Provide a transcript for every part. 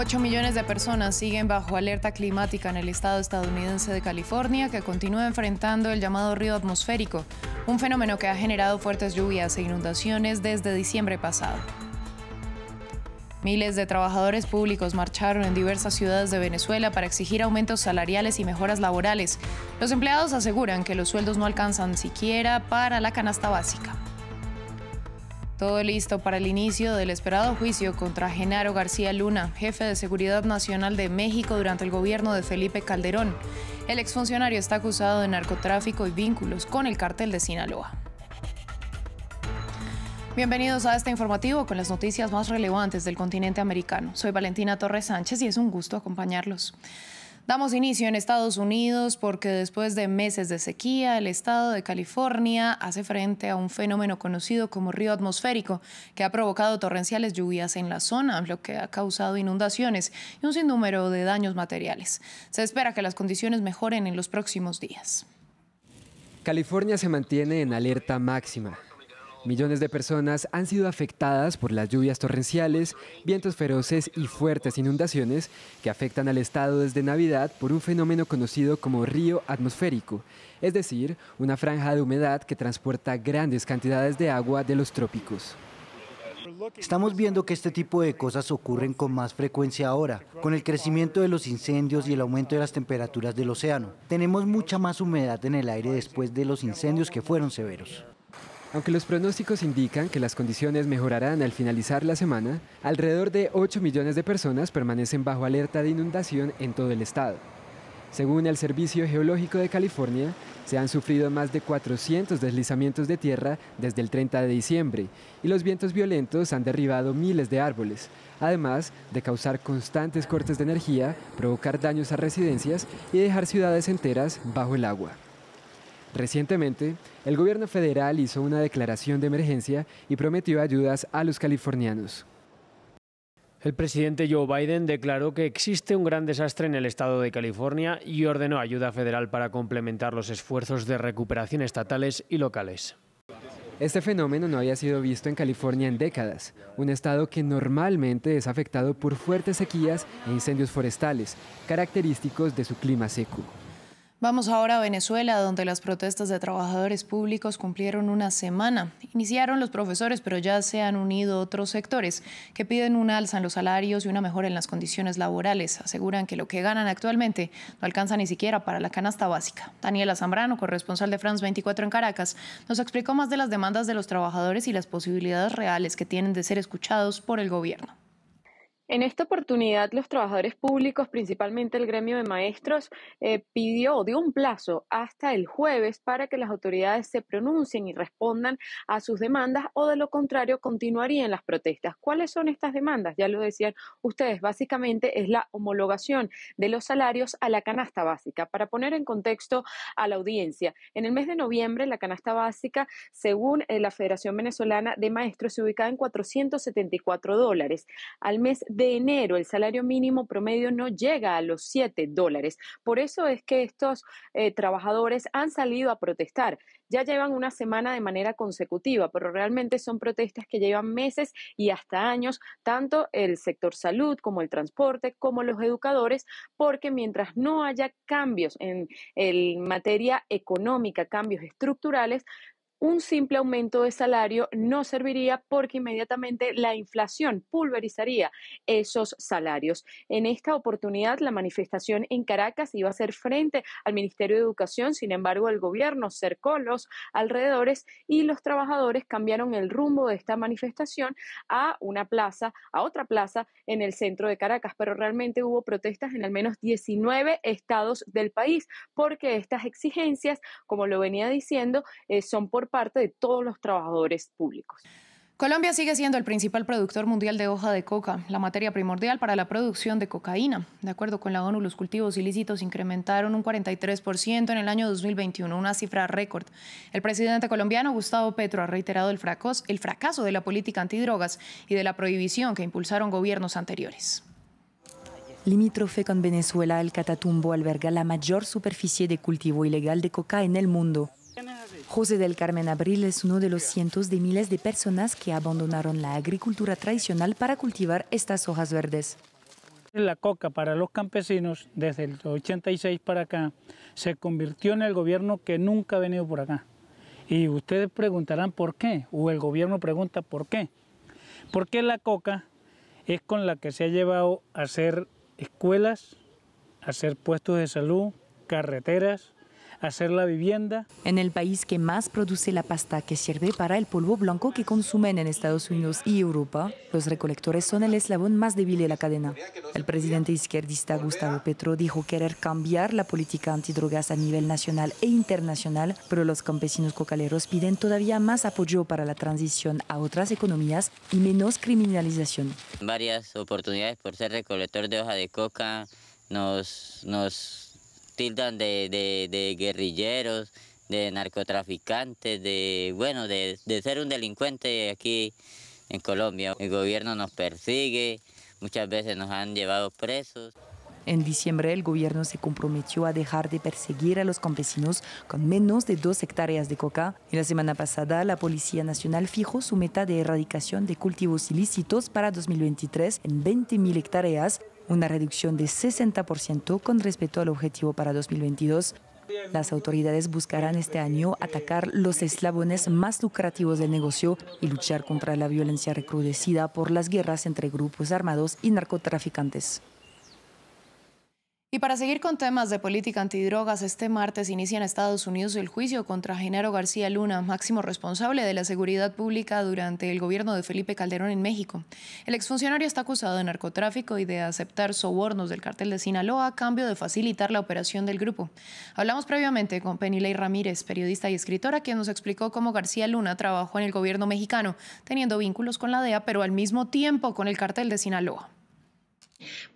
8 millones de personas siguen bajo alerta climática en el estado estadounidense de California, que continúa enfrentando el llamado río atmosférico, un fenómeno que ha generado fuertes lluvias e inundaciones desde diciembre pasado. Miles de trabajadores públicos marcharon en diversas ciudades de Venezuela para exigir aumentos salariales y mejoras laborales. Los empleados aseguran que los sueldos no alcanzan siquiera para la canasta básica. Todo listo para el inicio del esperado juicio contra Genaro García Luna, jefe de Seguridad Nacional de México durante el gobierno de Felipe Calderón. El exfuncionario está acusado de narcotráfico y vínculos con el cártel de Sinaloa. Bienvenidos a este informativo con las noticias más relevantes del continente americano. Soy Valentina Torres Sánchez y es un gusto acompañarlos. Damos inicio en Estados Unidos porque después de meses de sequía, el estado de California hace frente a un fenómeno conocido como río atmosférico, que ha provocado torrenciales lluvias en la zona, lo que ha causado inundaciones y un sinnúmero de daños materiales. Se espera que las condiciones mejoren en los próximos días. California se mantiene en alerta máxima. Millones de personas han sido afectadas por las lluvias torrenciales, vientos feroces y fuertes inundaciones que afectan al estado desde Navidad por un fenómeno conocido como río atmosférico, es decir, una franja de humedad que transporta grandes cantidades de agua de los trópicos. Estamos viendo que este tipo de cosas ocurren con más frecuencia ahora, con el crecimiento de los incendios y el aumento de las temperaturas del océano. Tenemos mucha más humedad en el aire después de los incendios que fueron severos. Aunque los pronósticos indican que las condiciones mejorarán al finalizar la semana, alrededor de 8 millones de personas permanecen bajo alerta de inundación en todo el estado. Según el Servicio Geológico de California, se han sufrido más de 400 deslizamientos de tierra desde el 30 de diciembre y los vientos violentos han derribado miles de árboles, además de causar constantes cortes de energía, provocar daños a residencias y dejar ciudades enteras bajo el agua. Recientemente, el gobierno federal hizo una declaración de emergencia y prometió ayudas a los californianos. El presidente Joe Biden declaró que existe un gran desastre en el estado de California y ordenó ayuda federal para complementar los esfuerzos de recuperación estatales y locales. Este fenómeno no había sido visto en California en décadas, un estado que normalmente es afectado por fuertes sequías e incendios forestales, característicos de su clima seco. Vamos ahora a Venezuela, donde las protestas de trabajadores públicos cumplieron una semana. Iniciaron los profesores, pero ya se han unido otros sectores que piden un alza en los salarios y una mejora en las condiciones laborales. Aseguran que lo que ganan actualmente no alcanza ni siquiera para la canasta básica. Daniela Zambrano, corresponsal de France 24 en Caracas, nos explicó más de las demandas de los trabajadores y las posibilidades reales que tienen de ser escuchados por el gobierno. En esta oportunidad, los trabajadores públicos, principalmente el gremio de maestros, eh, pidió, de un plazo hasta el jueves para que las autoridades se pronuncien y respondan a sus demandas o de lo contrario continuarían las protestas. ¿Cuáles son estas demandas? Ya lo decían ustedes, básicamente es la homologación de los salarios a la canasta básica. Para poner en contexto a la audiencia, en el mes de noviembre la canasta básica, según eh, la Federación Venezolana de Maestros, se ubicaba en 474 dólares. Al mes de de enero el salario mínimo promedio no llega a los 7 dólares. Por eso es que estos eh, trabajadores han salido a protestar. Ya llevan una semana de manera consecutiva, pero realmente son protestas que llevan meses y hasta años, tanto el sector salud como el transporte, como los educadores, porque mientras no haya cambios en, en materia económica, cambios estructurales, un simple aumento de salario no serviría porque inmediatamente la inflación pulverizaría esos salarios. En esta oportunidad, la manifestación en Caracas iba a ser frente al Ministerio de Educación, sin embargo, el gobierno cercó los alrededores y los trabajadores cambiaron el rumbo de esta manifestación a una plaza, a otra plaza en el centro de Caracas, pero realmente hubo protestas en al menos 19 estados del país porque estas exigencias, como lo venía diciendo, eh, son por parte de todos los trabajadores públicos. Colombia sigue siendo el principal productor mundial de hoja de coca, la materia primordial para la producción de cocaína. De acuerdo con la ONU, los cultivos ilícitos incrementaron un 43% en el año 2021, una cifra récord. El presidente colombiano Gustavo Petro ha reiterado el, fracaso, el fracaso de la política antidrogas y de la prohibición que impulsaron gobiernos anteriores. Limítrofe con Venezuela, el Catatumbo alberga la mayor superficie de cultivo ilegal de coca en el mundo. José del Carmen Abril es uno de los cientos de miles de personas que abandonaron la agricultura tradicional para cultivar estas hojas verdes. La coca para los campesinos desde el 86 para acá se convirtió en el gobierno que nunca ha venido por acá. Y ustedes preguntarán por qué, o el gobierno pregunta por qué. Porque la coca es con la que se ha llevado a hacer escuelas, a hacer puestos de salud, carreteras, hacer la vivienda. En el país que más produce la pasta que sirve para el polvo blanco que consumen en Estados Unidos y Europa, los recolectores son el eslabón más débil de la cadena. El presidente izquierdista Gustavo Petro dijo querer cambiar la política antidrogas a nivel nacional e internacional, pero los campesinos cocaleros piden todavía más apoyo para la transición a otras economías y menos criminalización. Varias oportunidades por ser recolector de hoja de coca nos, nos tildan de, de, guerrilleros, de narcotraficantes, de, bueno, de, de ser un delincuente aquí en Colombia. El gobierno nos persigue, muchas veces nos han llevado presos. En diciembre el gobierno se comprometió a dejar de perseguir a los campesinos con menos de dos hectáreas de coca y la semana pasada la Policía Nacional fijó su meta de erradicación de cultivos ilícitos para 2023 en 20.000 hectáreas una reducción de 60% con respecto al objetivo para 2022. Las autoridades buscarán este año atacar los eslabones más lucrativos del negocio y luchar contra la violencia recrudecida por las guerras entre grupos armados y narcotraficantes. Y para seguir con temas de política antidrogas, este martes inicia en Estados Unidos el juicio contra Genaro García Luna, máximo responsable de la seguridad pública durante el gobierno de Felipe Calderón en México. El exfuncionario está acusado de narcotráfico y de aceptar sobornos del cartel de Sinaloa a cambio de facilitar la operación del grupo. Hablamos previamente con Penilei Ramírez, periodista y escritora, quien nos explicó cómo García Luna trabajó en el gobierno mexicano, teniendo vínculos con la DEA, pero al mismo tiempo con el cartel de Sinaloa.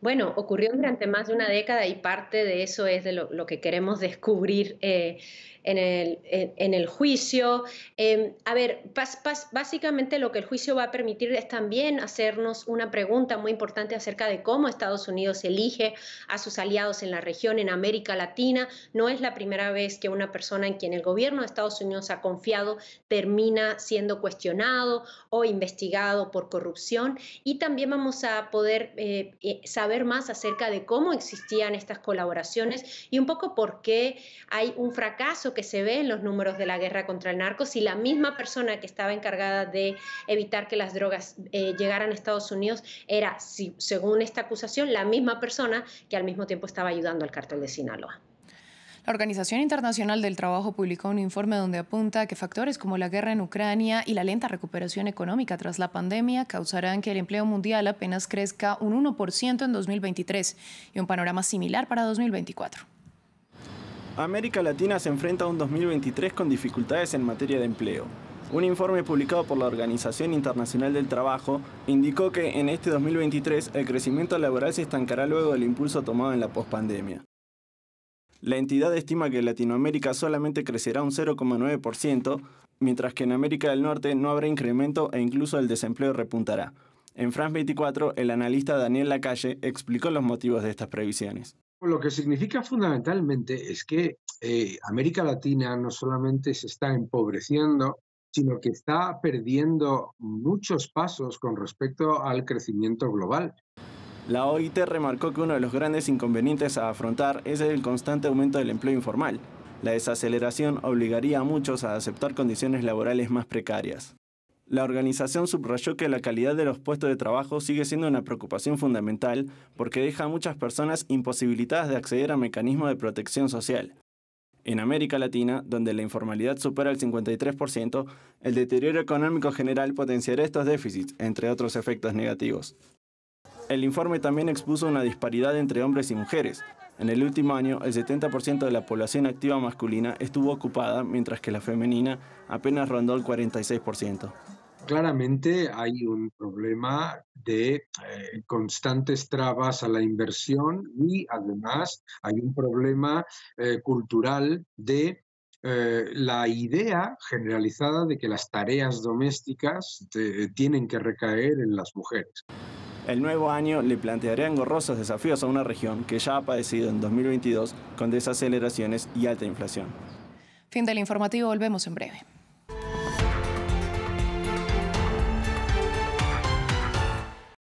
Bueno, ocurrió durante más de una década y parte de eso es de lo, que queremos descubrir eh, en el, en, el juicio. Em, a ver, básicamente lo que el juicio va a permitir es también hacernos una pregunta muy importante acerca de cómo Estados Unidos elige a sus aliados en la región, en América Latina. No es la primera vez que una persona en quien el gobierno de Estados Unidos ha confiado termina siendo cuestionado o investigado por corrupción. Y también vamos a poder eh, eh, saber más acerca de cómo existían estas colaboraciones y un poco por qué hay un fracaso que se ve en los números de la guerra contra el narco, si la misma persona que estaba encargada de evitar que las drogas eh, llegaran a Estados Unidos era, según esta acusación, la misma persona que al mismo tiempo estaba ayudando al cartel de Sinaloa. La Organización Internacional del Trabajo publicó un informe donde apunta que factores como la guerra en Ucrania y la lenta recuperación económica tras la pandemia causarán que el empleo mundial apenas crezca un 1% en 2023 y un panorama similar para 2024. América Latina se enfrenta a un 2023 con dificultades en materia de empleo. Un informe publicado por la Organización Internacional del Trabajo indicó que en este 2023 el crecimiento laboral se estancará luego del impulso tomado en la pospandemia. La entidad estima que Latinoamérica solamente crecerá un 0,9%, mientras que en América del Norte no habrá incremento e incluso el desempleo repuntará. En France 24, el analista Daniel Lacalle explicó los motivos de estas previsiones. Lo que significa fundamentalmente es que eh, América Latina no solamente se está empobreciendo, sino que está perdiendo muchos pasos con respecto al crecimiento global. La OIT remarcó que uno de los grandes inconvenientes a afrontar es el constante aumento del empleo informal. La desaceleración obligaría a muchos a aceptar condiciones laborales más precarias. La organización subrayó que la calidad de los puestos de trabajo sigue siendo una preocupación fundamental porque deja a muchas personas imposibilitadas de acceder a mecanismos de protección social. En América Latina, donde la informalidad supera el 53%, el deterioro económico general potenciará estos déficits, entre otros efectos negativos. El informe también expuso una disparidad entre hombres y mujeres. En el último año, el 70% de la población activa masculina estuvo ocupada, mientras que la femenina apenas rondó el 46%. Claramente hay un problema de eh, constantes trabas a la inversión y además hay un problema eh, cultural de eh, la idea generalizada de que las tareas domésticas tienen que recaer en las mujeres. El nuevo año le plantearía engorrosos desafíos a una región que ya ha padecido en 2022 con desaceleraciones y alta inflación. Fin del informativo, volvemos en breve.